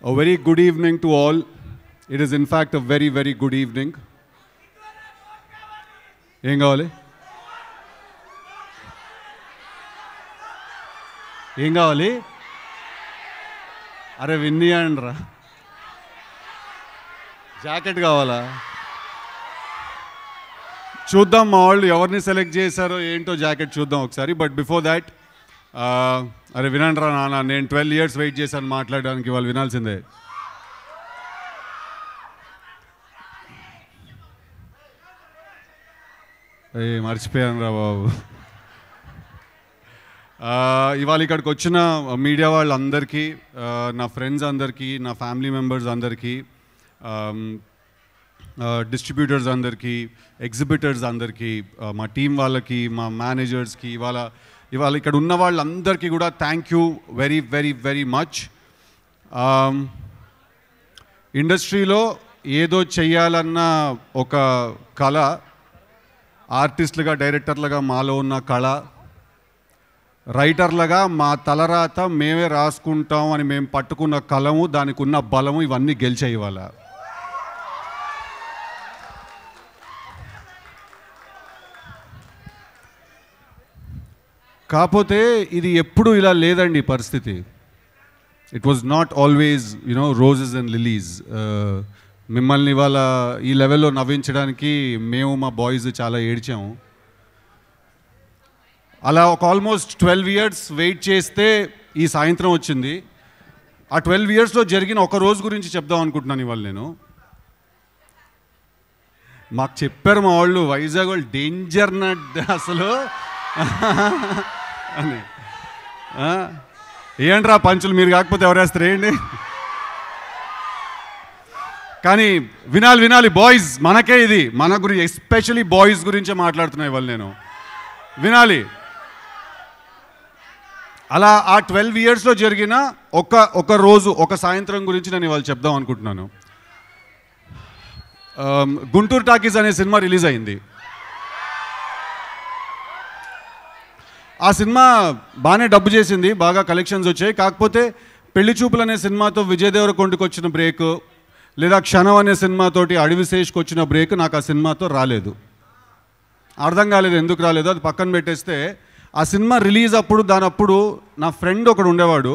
A very good evening to all. It is, in fact, a very, very good evening. ఏంగా కావాలి Are కావాలి అరే Winnie అండ్రా jacket కావాలా చూద్దాం మా వాళ్ళు ఎవరిని సెలెక్ట్ చేశారో ఏంటో జాకెట్ చూద్దాం ఒకసారి బట్ బిఫోర్ దాట్ అరే వినండిరా నాన్న నేను ట్వెల్వ్ ఇయర్స్ వెయిట్ చేశాను మాట్లాడడానికి వాళ్ళు వినాల్సిందే ఏ మర్చిపోయాను రా బాబు ఇవాళ ఇక్కడికి వచ్చిన మీడియా వాళ్ళందరికీ నా ఫ్రెండ్స్ అందరికీ నా ఫ్యామిలీ మెంబర్స్ అందరికీ డిస్ట్రిబ్యూటర్స్ అందరికీ ఎగ్జిబిటర్స్ అందరికీ మా టీం వాళ్ళకి మా మేనేజర్స్కి ఇవాళ ఇవాళ ఇక్కడ ఉన్న వాళ్ళందరికీ కూడా thank you very very very much ఇండస్ట్రీలో ఏదో చేయాలన్న ఒక కళ ఆర్టిస్టులుగా డైరెక్టర్లుగా మాలో ఉన్న కళ రైటర్లుగా మా తలరాత మేమే రాసుకుంటాం అని మేము పట్టుకున్న కళము దానికి ఉన్న బలము ఇవన్నీ గెలిచాయి ఇవాళ కాకపోతే ఇది ఎప్పుడు ఇలా లేదండి పరిస్థితి it was not always you know roses and lilies మిమ్మల్ని ఇవాళ ఈ లెవెల్లో నవ్వించడానికి మేము మా బాయ్స్ చాలా ఏడ్చాము అలా ఒక ఆల్మోస్ట్ ట్వెల్వ్ ఇయర్స్ వెయిట్ చేస్తే ఈ సాయంత్రం వచ్చింది ఆ ట్వెల్వ్ ఇయర్స్లో జరిగిన ఒక రోజు గురించి చెప్దాం అనుకుంటున్నాను ఇవాళ నేను మాకు చెప్పారు మా వాళ్ళు వైజాగ్ వాళ్ళు డేంజర్ నట్ అసలు అని ఏంట్రా పంచులు మీరు కాకపోతే ఎవరేస్తారు ఏంటి కానీ వినాలి వినాలి బాయ్స్ మనకే ఇది మన గురించి ఎస్పెషలీ బాయ్స్ గురించే మాట్లాడుతున్నా ఇవాళ నేను వినాలి అలా ఆ ట్వెల్వ్ ఇయర్స్లో జరిగిన ఒక ఒక రోజు ఒక సాయంత్రం గురించి నేను ఇవాళ చెప్దాం అనుకుంటున్నాను గుంటూరు టాకీస్ అనే సినిమా రిలీజ్ అయింది ఆ సినిమా బాగానే డబ్బు చేసింది బాగా కలెక్షన్స్ వచ్చాయి కాకపోతే పెళ్లి చూపులు అనే సినిమాతో విజయ్ దేవరకొండకు వచ్చిన బ్రేక్ లేదా క్షణం అనే సినిమాతోటి అడవి శేష్కి వచ్చిన బ్రేక్ నాకు ఆ సినిమాతో రాలేదు అర్థం కాలేదు ఎందుకు రాలేదు అది పక్కన పెట్టేస్తే ఆ సినిమా రిలీజ్ అప్పుడు దానప్పుడు నా ఫ్రెండ్ ఒకడు ఉండేవాడు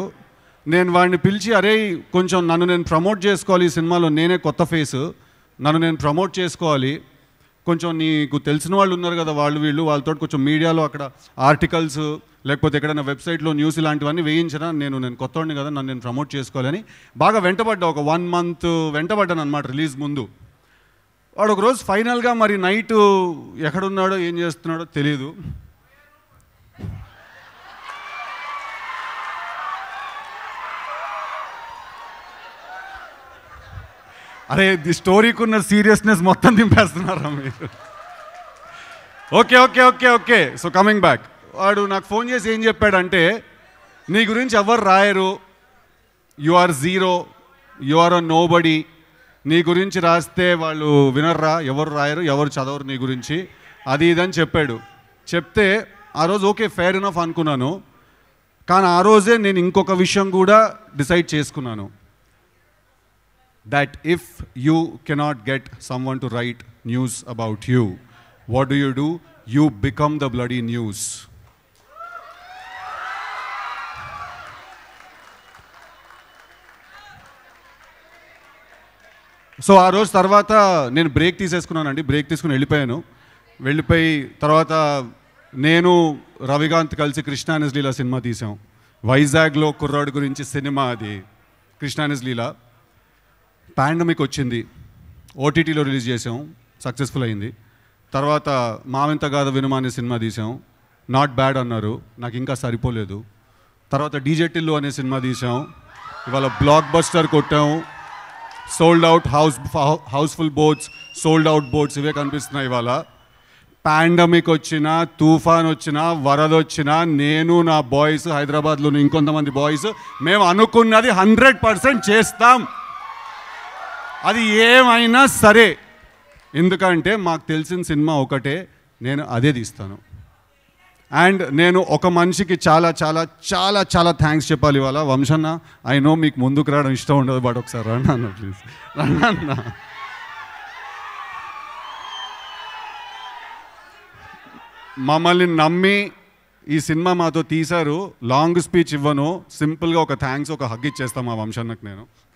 నేను వాడిని పిలిచి అరే కొంచెం నన్ను నేను ప్రమోట్ చేసుకోవాలి ఈ సినిమాలో నేనే కొత్త ఫేసు నన్ను నేను ప్రమోట్ చేసుకోవాలి కొంచెం నీకు తెలిసిన వాళ్ళు ఉన్నారు కదా వాళ్ళు వీళ్ళు వాళ్ళతో కొంచెం మీడియాలో అక్కడ ఆర్టికల్స్ లేకపోతే ఎక్కడైనా వెబ్సైట్లో న్యూస్ ఇలాంటివన్నీ వేయించినా నేను నేను కొత్తవాడిని కదా నన్ను నేను ప్రమోట్ చేసుకోవాలని బాగా వెంటబడ్డా ఒక వన్ మంత్ వెంటబడ్డాను అనమాట రిలీజ్ ముందు వాడు ఒకరోజు ఫైనల్గా మరి నైట్ ఎక్కడున్నాడో ఏం చేస్తున్నాడో తెలియదు అరే ది స్టోరీకి ఉన్న సీరియస్నెస్ మొత్తం దింపేస్తున్నారా మీరు okay okay okay okay so coming back వాడు నాకు ఫోన్ చేసి ఏం చెప్పాడంటే నీ గురించి ఎవరు రాయరు you are zero you are a no నీ గురించి రాస్తే వాళ్ళు వినర్రా ఎవరు రాయరు ఎవరు చదవరు నీ గురించి అది ఇదని చెప్పాడు చెప్తే ఆ రోజు ఓకే ఫేర్ ఇనఫ్ అనుకున్నాను కానీ ఆ రోజే నేను ఇంకొక విషయం కూడా డిసైడ్ చేసుకున్నాను that if you cannot get someone to write news about you, what do you do? You become the bloody news. So ఆ రోజు తర్వాత నేను బ్రేక్ తీసేసుకున్నానండి బ్రేక్ తీసుకుని వెళ్ళిపోయాను వెళ్ళిపోయి తర్వాత నేను రవికాంత్ కలిసి కృష్ణానస్ లీలా సినిమా తీసాం వైజాగ్లో కుర్రాడు గురించి సినిమా అది కృష్ణానస్ లీలా పాండమిక్ వచ్చింది ఓటీటీలో రిలీజ్ చేసాం సక్సెస్ఫుల్ అయింది తర్వాత మావింత గాథ వినుమ అనే సినిమా తీసాం నాట్ బ్యాడ్ అన్నారు నాకు ఇంకా సరిపోలేదు తర్వాత డీజే టిల్లు అనే సినిమా తీసాం ఇవాళ బ్లాక్ బస్టర్ కొట్టాము sold out house housefull boards sold out boards ఇవే కనిపిస్తున్నాయి ఇవాళ పాండమిక్ వచ్చినా తుఫాన్ వచ్చినా వరద వచ్చినా నేను నా బాయ్స్ హైదరాబాద్లో ఇంకొంతమంది బాయ్స్ మేము అనుకున్నది హండ్రెడ్ పర్సెంట్ చేస్తాం అది ఏమైనా సరే ఎందుకంటే మాకు తెలిసిన సినిమా ఒకటే నేను అదే తీస్తాను అండ్ నేను ఒక మనిషికి చాలా చాలా చాలా చాలా థ్యాంక్స్ చెప్పాలి ఇవాళ వంశన్న ఐ నో మీకు ముందుకు రావడం ఇష్టం ఉండదు బట్ ఒకసారి రన్నాను ప్లీజ్ రన్నా మమ్మల్ని నమ్మి ఈ సినిమా మాతో తీశారు లాంగ్ స్పీచ్ ఇవ్వను సింపుల్గా ఒక థ్యాంక్స్ ఒక హగ్ ఇచ్చేస్తాం మా వంశన్నకు నేను